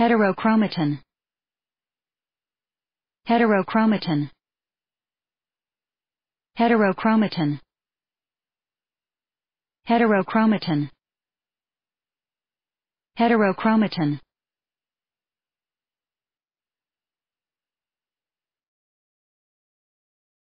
heterochromatin heterochromatin heterochromatin heterochromatin heterochromatin